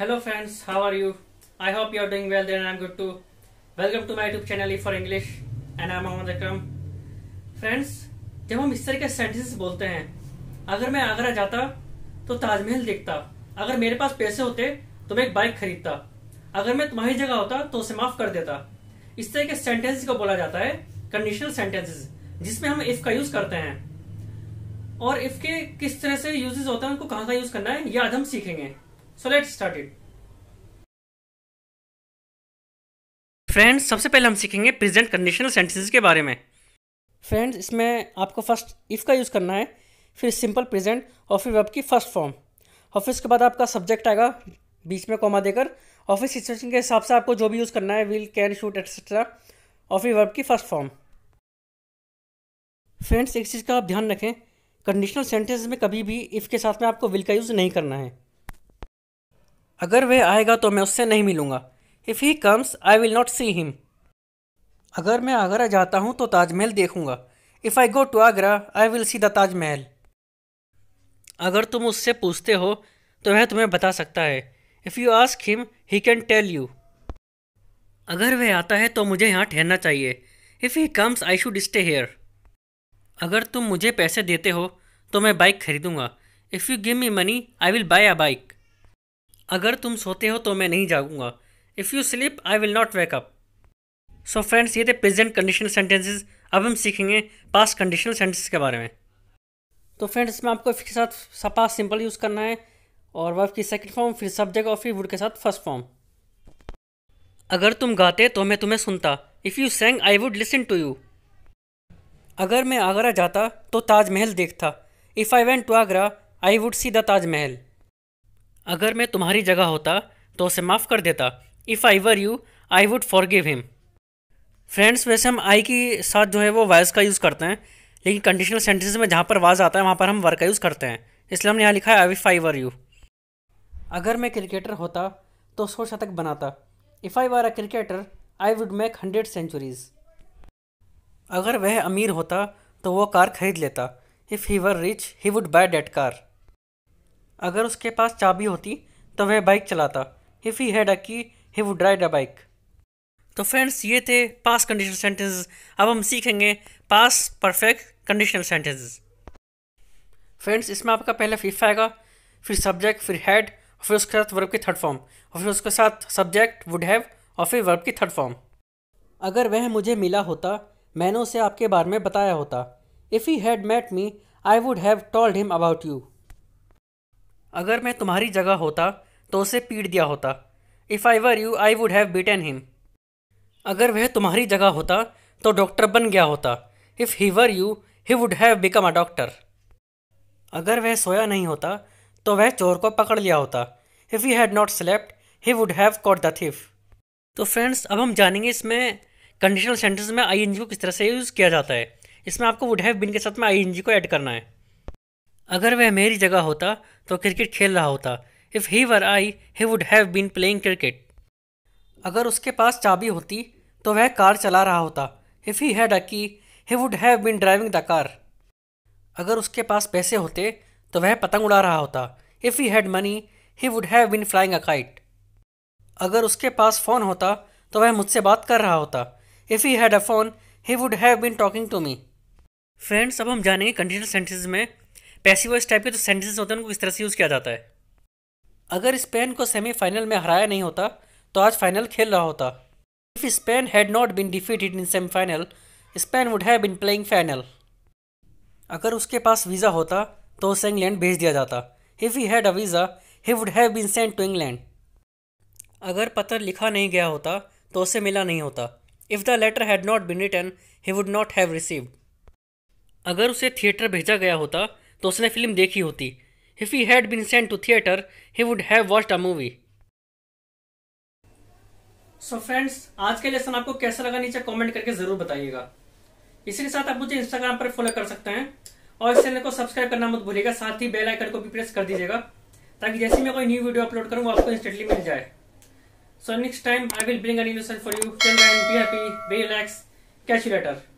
hello friends how are you I hope you are doing well doing I am good too welcome to my YouTube channel for English and I am Mohammad Akram friends जब हम इस तरह के sentences बोलते हैं अगर मैं आगरा जाता तो ताजमहल देखता अगर मेरे पास पैसे होते तो मैं एक बाइक खरीदता अगर मैं तुम्हारी जगह होता तो उसे माफ कर देता इस तरह के सेंटेंसेस को बोला जाता है कंडीशनल सेंटेंसेस जिसमें हम इफ का यूज करते हैं और इफ के किस तरह से यूजेस होते हैं उनको कहां कहाँ यूज करना है यह आज हम सीखेंगे so let start it friends सबसे पहले हम सीखेंगे प्रेजेंट कंडीशनल सेंटेंसेस के बारे में फ्रेंड्स इसमें आपको फर्स्ट इफ़ का यूज़ करना है फिर सिंपल प्रेजेंट और फिर वेब की फर्स्ट फॉर्म और फिर उसके बाद आपका सब्जेक्ट आएगा बीच में कॉमा देकर और फिर सिचुएशन के हिसाब से आपको जो भी यूज़ करना है विल कैन शूट एक्सेट्रा और फिर वर्ब की फर्स्ट फॉर्म फ्रेंड्स एक चीज़ का आप ध्यान रखें कंडीशनल सेंटेंस में कभी भी इफ़ के साथ में आपको विल का यूज़ नहीं करना है अगर वह आएगा तो मैं उससे नहीं मिलूंगा if he comes I will not see him अगर मैं आगरा जाता हूँ तो ताजमहल देखूँगा if I go to Agra I will see the Taj Mahal अगर तुम उससे पूछते हो तो वह तुम्हें बता सकता है if you ask him he can tell you अगर वह आता है तो मुझे यहाँ ठहरना चाहिए if he comes I should stay here अगर तुम मुझे पैसे देते हो तो मैं बाइक खरीदूंगा if you give me money I will buy a bike अगर तुम सोते हो तो मैं नहीं जागूंगा if you sleep I will not wake up so friends ये थे प्रेजेंट कंडीशनल सेंटेंसेस अब हम सीखेंगे पास्ट कंडीशनल सेंटेंस के बारे में तो फ्रेंड्स इसमें आपको इसके साथ सपा सिंपल यूज़ करना है और वर्ब की सेकंड फॉर्म फिर सब्जेक्ट और फिर वुड के साथ फर्स्ट फॉर्म अगर तुम गाते तो मैं तुम्हें सुनता if you sang I would listen to you अगर मैं आगरा जाता तो ताजमहल देखता if I went to Agra I would see the Taj Mahal अगर मैं तुम्हारी जगह होता तो उसे माफ़ कर देता if I were you I would forgive him friends वैसे हम आई के साथ जो है वो वायस का यूज़ करते हैं लेकिन कंडीशनल सेंटेंस में जहाँ पर वाज आता है वहाँ पर हम वर का यूज़ करते हैं इसलिए हमने यहाँ लिखा है आई इफ़ आई वर यू अगर मैं क्रिकेटर होता तो सौ शतक बनाता if I were a cricketer I would make hundred centuries अगर वह अमीर होता तो वो कार खरीद लेता if he were rich he would buy that car अगर उसके पास चाबी होती तो वह बाइक चलाता if he had a key he would ride a bike तो फ्रेंड्स ये थे पास कंडीशनल सेंटेंस अब हम सीखेंगे past perfect conditional sentence friends इसमें आपका पहले फिफ आएगा फिर सब्जेक्ट फिर हैड और फिर उसके साथ वर्ब की थर्ड फॉर्म और फिर उसके साथ सब्जेक्ट वुड हैव और फिर वर्ब की थर्ड फॉर्म अगर वह मुझे मिला होता मैंने उसे आपके बारे में बताया होता if he had met me I would have told him about you अगर मैं तुम्हारी जगह होता तो उसे पीट दिया होता if I were you I would have beaten him अगर वह तुम्हारी जगह होता तो डॉक्टर बन गया होता if he were you he would have become a doctor अगर वह सोया नहीं होता तो वह चोर को पकड़ लिया होता if you had not slept he would have caught the thief तो फ्रेंड्स अब हम जानेंगे इसमें कंडीशनल सेंटेंस में आई एन को किस तरह से यूज़ किया जाता है इसमें आपको वुड हैव बिन के साथ में आई एन को ऐड करना है अगर वह मेरी जगह होता तो क्रिकेट खेल रहा होता if he were I he would have been playing cricket अगर उसके पास चाबी होती तो वह कार चला रहा होता if he had a key he would have been driving the car अगर उसके पास पैसे होते तो वह पतंग उड़ा रहा होता if he had money he would have been flying a kite अगर उसके पास फ़ोन होता तो वह मुझसे बात कर रहा होता if he had a phone he would have been talking to me friends अब हम जानेंगे कंडीशनल सेंटेंसेस में पैसिव वॉइस टाइप के जो तो सेंटेंसेस होते हैं उनको किस तरह से यूज़ किया जाता है अगर स्पेन को सेमीफाइनल में हराया नहीं होता तो आज फाइनल खेल रहा होता if Spain had not been defeated in semifinal Spain would have been playing final अगर उसके पास वीज़ा होता तो उसे इंग्लैंड भेज दिया जाता if he had a visa he would have been sent to England अगर पत्र लिखा नहीं गया होता तो उसे मिला नहीं होता if the letter had not been returned he would not have received अगर उसे थिएटर भेजा गया होता तो उसने फिल्म देखी होती if he had been sent to theatre he would have watched a movie so friends आज के लेसन आपको कैसा लगा नीचे कमेंट करके जरूर बताइएगा इसी के साथ आप मुझे इंस्टाग्राम पर फॉलो कर सकते हैं और इस चैनल को सब्सक्राइब करना मत भूलिएगा साथ ही बेल आइकन को भी प्रेस कर दीजिएगा ताकि जैसे मैं कोई न्यू वीडियो अपलोड करूँ वो आपको इंस्टेंटली मिल जाए so next time I will bring a new lesson for you till then be happy be relax catch you letter